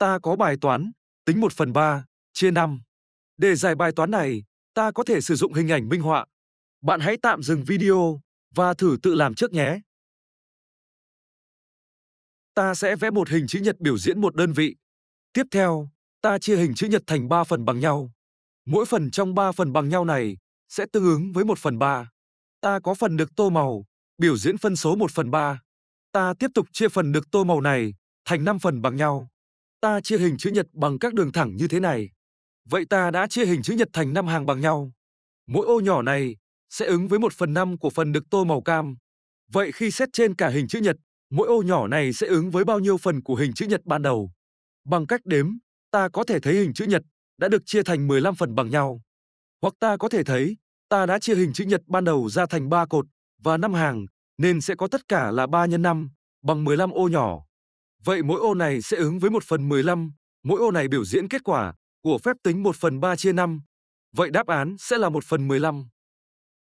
ta có bài toán, tính 1 phần 3, chia 5. Để giải bài toán này, ta có thể sử dụng hình ảnh minh họa. Bạn hãy tạm dừng video và thử tự làm trước nhé. Ta sẽ vẽ một hình chữ nhật biểu diễn một đơn vị. Tiếp theo, ta chia hình chữ nhật thành 3 phần bằng nhau. Mỗi phần trong 3 phần bằng nhau này sẽ tương ứng với 1 phần 3. Ta có phần được tô màu, biểu diễn phân số 1 phần 3. Ta tiếp tục chia phần được tô màu này thành 5 phần bằng nhau. Ta chia hình chữ nhật bằng các đường thẳng như thế này. Vậy ta đã chia hình chữ nhật thành 5 hàng bằng nhau. Mỗi ô nhỏ này sẽ ứng với 1 phần 5 của phần được tô màu cam. Vậy khi xét trên cả hình chữ nhật, mỗi ô nhỏ này sẽ ứng với bao nhiêu phần của hình chữ nhật ban đầu? Bằng cách đếm, ta có thể thấy hình chữ nhật đã được chia thành 15 phần bằng nhau. Hoặc ta có thể thấy, ta đã chia hình chữ nhật ban đầu ra thành 3 cột và 5 hàng, nên sẽ có tất cả là 3 x 5 bằng 15 ô nhỏ. Vậy mỗi ô này sẽ ứng với 1 phần 15, mỗi ô này biểu diễn kết quả của phép tính 1 phần 3 chia 5. Vậy đáp án sẽ là 1 phần 15.